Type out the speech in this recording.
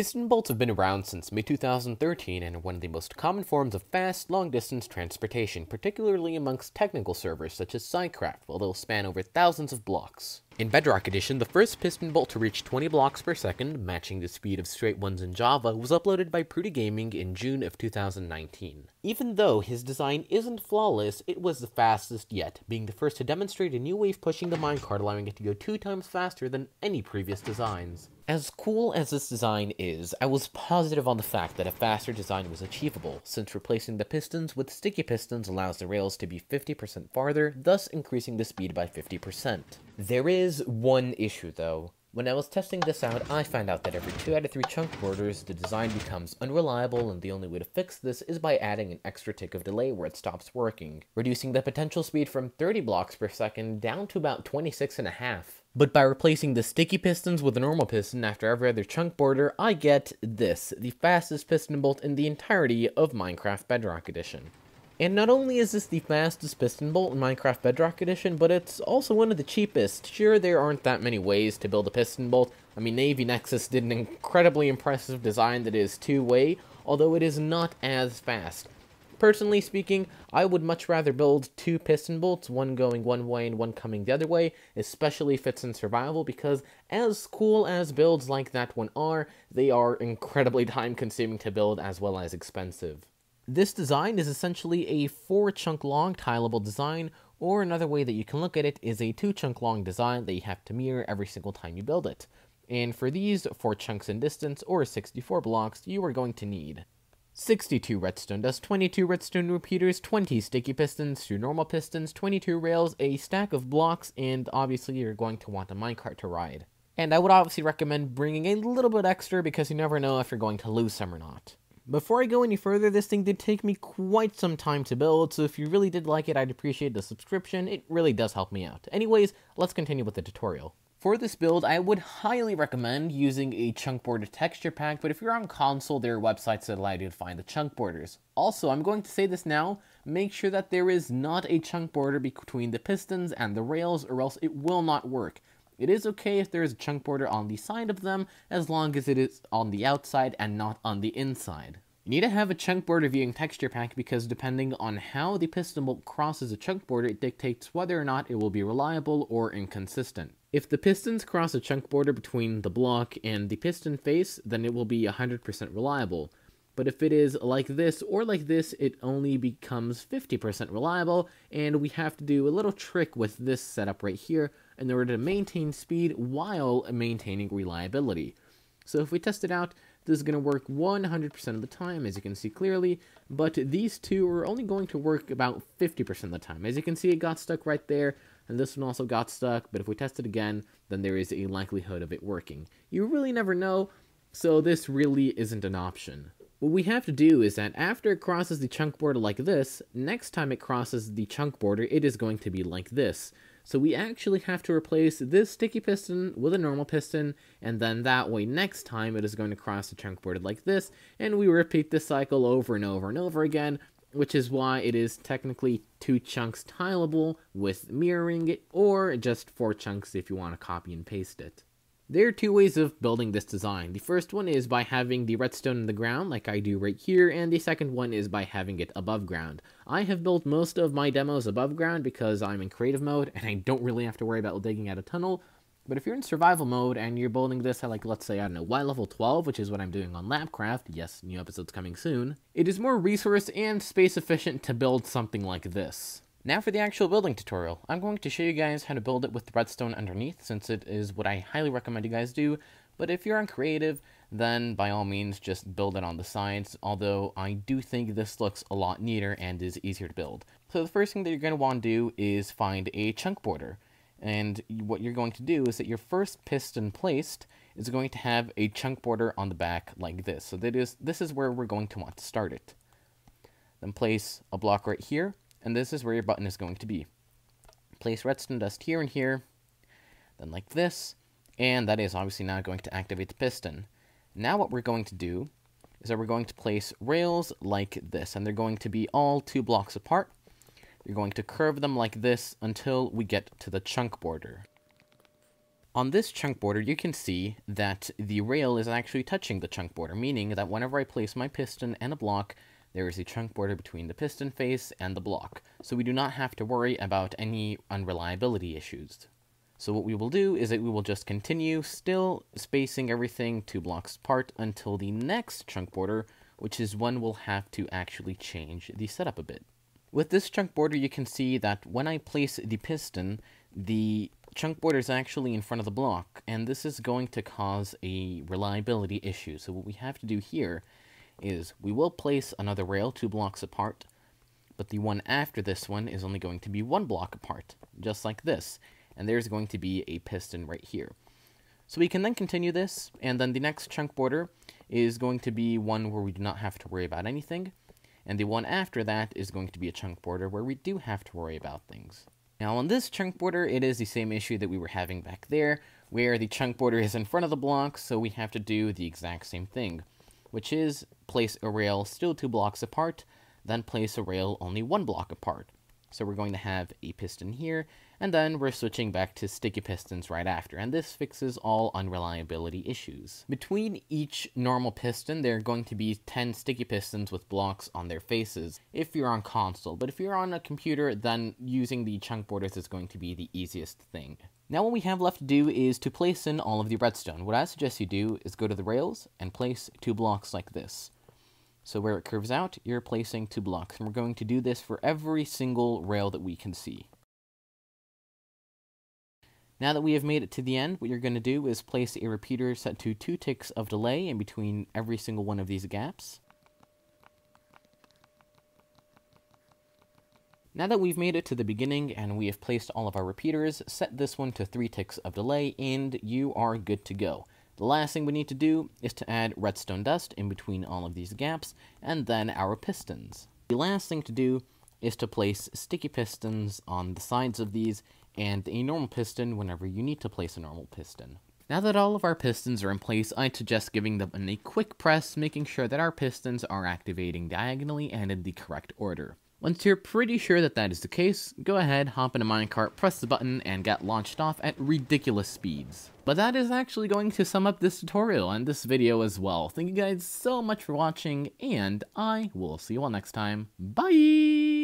Piston bolts have been around since mid 2013 and are one of the most common forms of fast, long distance transportation, particularly amongst technical servers such as Psycraft, where they'll span over thousands of blocks. In Bedrock Edition, the first piston bolt to reach 20 blocks per second, matching the speed of straight ones in Java, was uploaded by Prudy Gaming in June of 2019. Even though his design isn't flawless, it was the fastest yet, being the first to demonstrate a new way of pushing the minecart, allowing it to go two times faster than any previous designs. As cool as this design is, I was positive on the fact that a faster design was achievable, since replacing the pistons with sticky pistons allows the rails to be 50% farther, thus increasing the speed by 50%. There is one issue though. When I was testing this out, I found out that every 2 out of 3 chunk borders, the design becomes unreliable and the only way to fix this is by adding an extra tick of delay where it stops working, reducing the potential speed from 30 blocks per second down to about 26 and a half. But by replacing the sticky pistons with a normal piston after every other chunk border, I get this, the fastest piston bolt in the entirety of Minecraft Bedrock Edition. And not only is this the fastest piston bolt in Minecraft Bedrock Edition, but it's also one of the cheapest. Sure, there aren't that many ways to build a piston bolt. I mean, Navy Nexus did an incredibly impressive design that is two-way, although it is not as fast. Personally speaking, I would much rather build two piston bolts, one going one way and one coming the other way, especially if it's in survival, because as cool as builds like that one are, they are incredibly time-consuming to build as well as expensive. This design is essentially a 4-chunk long tileable design, or another way that you can look at it is a 2-chunk long design that you have to mirror every single time you build it. And for these 4 chunks in distance, or 64 blocks, you are going to need 62 redstone dust, 22 redstone repeaters, 20 sticky pistons, 2 normal pistons, 22 rails, a stack of blocks, and obviously you're going to want a minecart to ride. And I would obviously recommend bringing a little bit extra because you never know if you're going to lose some or not. Before I go any further, this thing did take me quite some time to build, so if you really did like it, I'd appreciate the subscription. It really does help me out. Anyways, let's continue with the tutorial. For this build, I would highly recommend using a chunk border texture pack, but if you're on console, there are websites that allow you to find the chunk borders. Also, I'm going to say this now, make sure that there is not a chunk border between the pistons and the rails or else it will not work. It is okay if there is a chunk border on the side of them, as long as it is on the outside and not on the inside. You need to have a chunk border viewing texture pack because depending on how the piston bolt crosses a chunk border, it dictates whether or not it will be reliable or inconsistent. If the pistons cross a chunk border between the block and the piston face, then it will be 100% reliable. But if it is like this or like this, it only becomes 50% reliable, and we have to do a little trick with this setup right here in order to maintain speed while maintaining reliability. So if we test it out, this is going to work 100% of the time, as you can see clearly, but these two are only going to work about 50% of the time. As you can see, it got stuck right there, and this one also got stuck, but if we test it again, then there is a likelihood of it working. You really never know, so this really isn't an option. What we have to do is that after it crosses the chunk border like this, next time it crosses the chunk border, it is going to be like this. So we actually have to replace this sticky piston with a normal piston, and then that way next time it is going to cross the chunk border like this, and we repeat this cycle over and over and over again, which is why it is technically two chunks tileable with mirroring, it, or just four chunks if you want to copy and paste it. There are two ways of building this design. The first one is by having the redstone in the ground like I do right here, and the second one is by having it above ground. I have built most of my demos above ground because I'm in creative mode and I don't really have to worry about digging out a tunnel, but if you're in survival mode and you're building this at like, let's say, I don't know, Y level 12, which is what I'm doing on Labcraft, yes, new episode's coming soon, it is more resource and space efficient to build something like this. Now for the actual building tutorial. I'm going to show you guys how to build it with redstone underneath since it is what I highly recommend you guys do, but if you're on creative, then by all means just build it on the sides, although I do think this looks a lot neater and is easier to build. So the first thing that you're going to want to do is find a chunk border. And what you're going to do is that your first piston placed is going to have a chunk border on the back like this. So that is this is where we're going to want to start it. Then place a block right here and this is where your button is going to be. Place redstone dust here and here, then like this, and that is obviously now going to activate the piston. Now what we're going to do is that we're going to place rails like this, and they're going to be all two blocks apart. You're going to curve them like this until we get to the chunk border. On this chunk border, you can see that the rail is actually touching the chunk border, meaning that whenever I place my piston and a block, there is a chunk border between the piston face and the block, so we do not have to worry about any unreliability issues. So what we will do is that we will just continue still spacing everything two blocks apart until the next chunk border, which is when we'll have to actually change the setup a bit. With this chunk border, you can see that when I place the piston, the chunk border is actually in front of the block, and this is going to cause a reliability issue. So what we have to do here is we will place another rail two blocks apart, but the one after this one is only going to be one block apart, just like this, and there's going to be a piston right here. So we can then continue this, and then the next chunk border is going to be one where we do not have to worry about anything, and the one after that is going to be a chunk border where we do have to worry about things. Now on this chunk border, it is the same issue that we were having back there, where the chunk border is in front of the block, so we have to do the exact same thing which is place a rail still two blocks apart, then place a rail only one block apart. So we're going to have a piston here and then we're switching back to sticky pistons right after, and this fixes all unreliability issues. Between each normal piston, there are going to be 10 sticky pistons with blocks on their faces, if you're on console, but if you're on a computer, then using the chunk borders is going to be the easiest thing. Now what we have left to do is to place in all of the redstone. What I suggest you do is go to the rails and place two blocks like this. So where it curves out, you're placing two blocks, and we're going to do this for every single rail that we can see. Now that we have made it to the end, what you're going to do is place a repeater set to two ticks of delay in between every single one of these gaps. Now that we've made it to the beginning and we have placed all of our repeaters, set this one to 3 ticks of delay and you are good to go. The last thing we need to do is to add redstone dust in between all of these gaps and then our pistons. The last thing to do is to place sticky pistons on the sides of these and a normal piston whenever you need to place a normal piston. Now that all of our pistons are in place, I suggest giving them a quick press, making sure that our pistons are activating diagonally and in the correct order. Once you're pretty sure that that is the case, go ahead, hop in a minecart, press the button, and get launched off at ridiculous speeds. But that is actually going to sum up this tutorial and this video as well. Thank you guys so much for watching, and I will see you all next time. Bye!